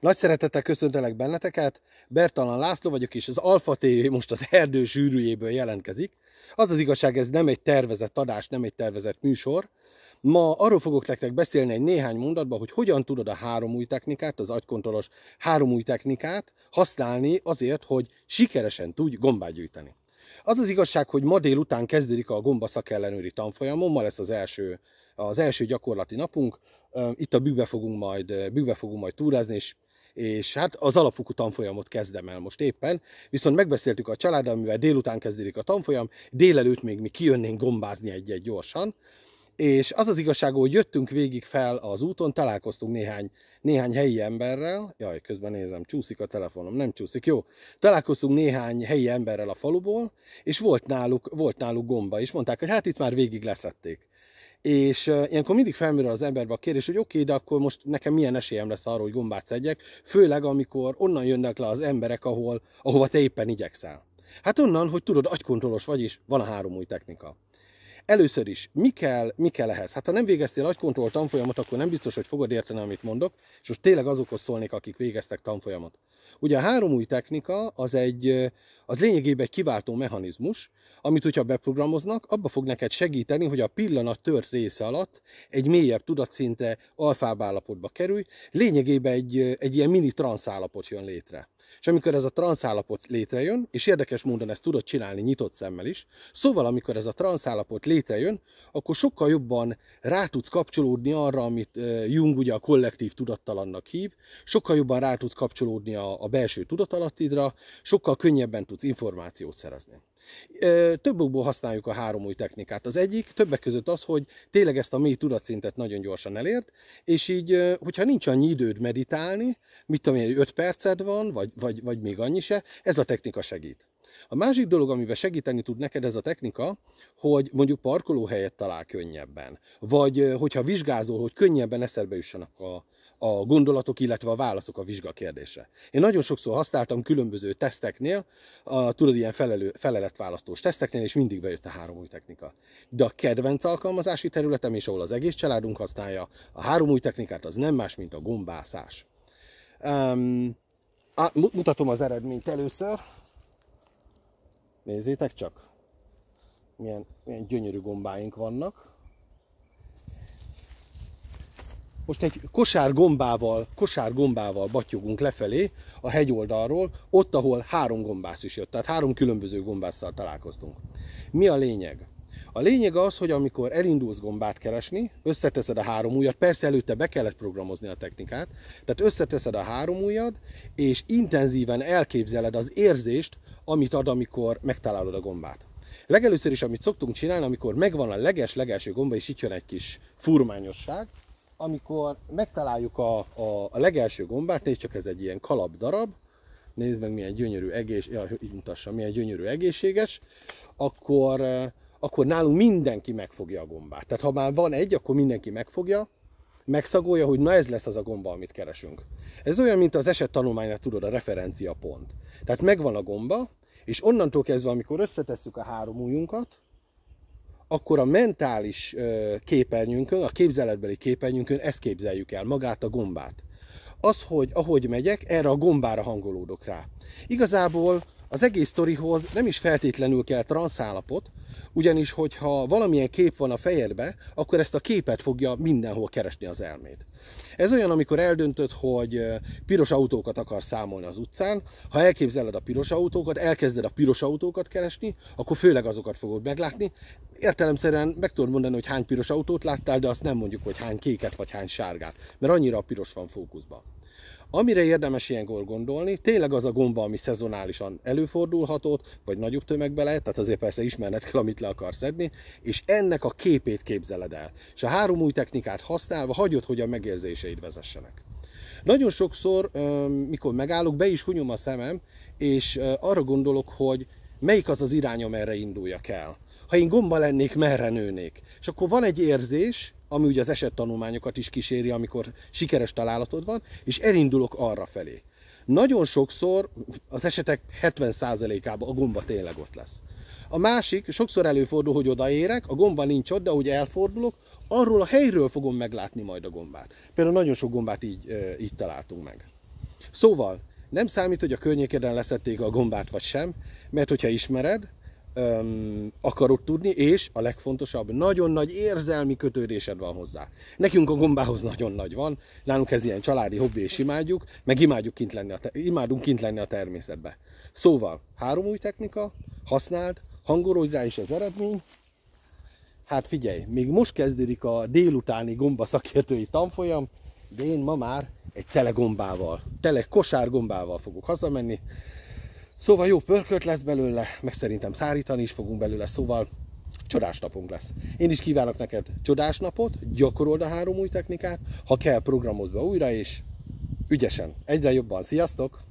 Nagy szeretettel köszöntelek benneteket, Bertalan László vagyok, és az Alfa TV most az erdő sűrűjéből jelentkezik. Az az igazság, ez nem egy tervezett adás, nem egy tervezett műsor. Ma arról fogok nektek beszélni egy néhány mondatban, hogy hogyan tudod a három új technikát, az agykontrollos három új technikát használni azért, hogy sikeresen tudj gombát gyűjteni. Az az igazság, hogy ma délután kezdődik a gomba szakellenőri tanfolyamom, ma lesz az első, az első gyakorlati napunk. Itt a bükbe fogunk majd, bükbe fogunk majd túrázni, és és hát az alapfokú tanfolyamot kezdem el most éppen, viszont megbeszéltük a családdal, mivel délután kezdődik a tanfolyam, délelőtt még mi kijönnénk gombázni egy-egy gyorsan, és az az igazság, hogy jöttünk végig fel az úton, találkoztunk néhány, néhány helyi emberrel, jaj, közben nézem, csúszik a telefonom, nem csúszik, jó. Találkoztunk néhány helyi emberrel a faluból, és volt náluk, volt náluk gomba, és mondták, hogy hát itt már végig leszették. És ilyenkor mindig felmerül az emberbe a kérdés, hogy oké, okay, de akkor most nekem milyen esélyem lesz arra, hogy gombát szedjek, főleg amikor onnan jönnek le az emberek, ahol, ahova te éppen igyekszel. Hát onnan, hogy tudod, agykontrollos vagy is, van a három új technika. Először is, mi kell, mi kell ehhez? Hát ha nem végeztél agykontroll tanfolyamot, akkor nem biztos, hogy fogod érteni, amit mondok, és most tényleg azokhoz szólnék, akik végeztek tanfolyamot. Ugye a három új technika az egy, az lényegében egy kiváltó mechanizmus, amit hogyha beprogramoznak, abba fog neked segíteni, hogy a pillanat tört része alatt egy mélyebb tudatszinte alfább állapotba kerülj, lényegében egy, egy ilyen mini transz állapot jön létre. És amikor ez a transzállapot létrejön, és érdekes módon ezt tudod csinálni nyitott szemmel is, szóval amikor ez a transzállapot létrejön, akkor sokkal jobban rá tudsz kapcsolódni arra, amit Jung ugye a kollektív tudattalannak hív, sokkal jobban rá tudsz kapcsolódni a, a belső tudatalattidra, sokkal könnyebben tudsz információt szerezni. Több okból használjuk a három új technikát. Az egyik többek között az, hogy tényleg ezt a mély tudatszintet nagyon gyorsan elért, és így, hogyha nincs annyi időd meditálni, mit tudom én, 5 perced van, vagy, vagy, vagy még annyi se, ez a technika segít. A másik dolog, amiben segíteni tud neked ez a technika, hogy mondjuk parkolóhelyet talál könnyebben, vagy hogyha vizsgázol, hogy könnyebben eszerbe jussanak a, a gondolatok, illetve a válaszok a vizsga kérdése. Én nagyon sokszor használtam különböző teszteknél, a, tudod, ilyen felelő, feleletválasztós teszteknél, és mindig bejött a három új technika. De a kedvenc alkalmazási területem is, ahol az egész családunk használja a három új technikát, az nem más, mint a gombászás. Um, á, mutatom az eredményt először. Nézzétek csak, milyen, milyen gyönyörű gombáink vannak. Most egy kosár gombával, kosár gombával batyogunk lefelé a hegyoldalról, ott, ahol három gombász is jött. Tehát három különböző gombásszal találkoztunk. Mi a lényeg? A lényeg az, hogy amikor elindulsz gombát keresni, összeteszed a három ujjad, persze előtte be kellett programozni a technikát, tehát összeteszed a három ujjad, és intenzíven elképzeled az érzést, amit ad, amikor megtalálod a gombát. Legelőször is, amit szoktunk csinálni, amikor megvan a leges-legelső gomba, és itt jön egy kis furmányosság, amikor megtaláljuk a, a, a legelső gombát, nézd csak ez egy ilyen kalap darab, nézd meg milyen gyönyörű egész, ja, így mutassam, milyen gyönyörű egészséges, akkor, eh, akkor nálunk mindenki megfogja a gombát. Tehát ha már van egy, akkor mindenki megfogja, megszagolja, hogy na ez lesz az a gomba, amit keresünk. Ez olyan, mint az eset tanulmányra tudod, a referencia pont. Tehát megvan a gomba, és onnantól kezdve, amikor összetesszük a három ujjunkat, akkor a mentális képernyőnkön, a képzeletbeli képernyőnkön ezt képzeljük el, magát a gombát. Az, hogy ahogy megyek, erre a gombára hangolódok rá. Igazából az egész sztorihoz nem is feltétlenül kell transzállapot, ugyanis hogyha valamilyen kép van a fejedbe, akkor ezt a képet fogja mindenhol keresni az elmét. Ez olyan, amikor eldöntöd, hogy piros autókat akar számolni az utcán, ha elképzeled a piros autókat, elkezded a piros autókat keresni, akkor főleg azokat fogod meglátni. Értelemszerűen meg tudod mondani, hogy hány piros autót láttál, de azt nem mondjuk, hogy hány kéket vagy hány sárgát, mert annyira a piros van fókuszban. Amire érdemes ilyenkor gondolni, tényleg az a gomba, ami szezonálisan előfordulhatott, vagy nagyobb tömegbe lehet, tehát azért persze ismerned kell, amit le akarsz szedni, és ennek a képét képzeled el. És a három új technikát használva hagyod, hogy a megérzéseid vezessenek. Nagyon sokszor, mikor megállok, be is hunyom a szemem, és arra gondolok, hogy melyik az az irányom, erre induljak el. Ha én gomba lennék, merre nőnék? És akkor van egy érzés, ami ugye az esettanulmányokat is kíséri, amikor sikeres találatod van, és elindulok arra felé. Nagyon sokszor az esetek 70%-ában a gomba tényleg ott lesz. A másik, sokszor előfordul, hogy odaérek, a gomba nincs ott, de ahogy elfordulok, arról a helyről fogom meglátni majd a gombát. Például nagyon sok gombát így, így találtunk meg. Szóval, nem számít, hogy a környékeden leszették a gombát vagy sem, mert hogyha ismered, öm, akarod tudni, és a legfontosabb, nagyon nagy érzelmi kötődésed van hozzá. Nekünk a gombához nagyon nagy van, nálunk ez ilyen családi hobbi, és imádjuk, meg imádjuk kint lenni a imádunk kint lenni a természetbe. Szóval, három új technika, használd, hangolódj rá is az eredmény, Hát figyelj, még most kezdődik a délutáni gomba szakértői tanfolyam, de én ma már egy tele gombával, tele kosár gombával fogok hazamenni, Szóval jó pörkölt lesz belőle, meg szerintem szárítani is fogunk belőle, szóval csodás napunk lesz. Én is kívánok neked csodás napot, gyakorold a három új technikát, ha kell programozd be újra, és ügyesen, egyre jobban. Sziasztok!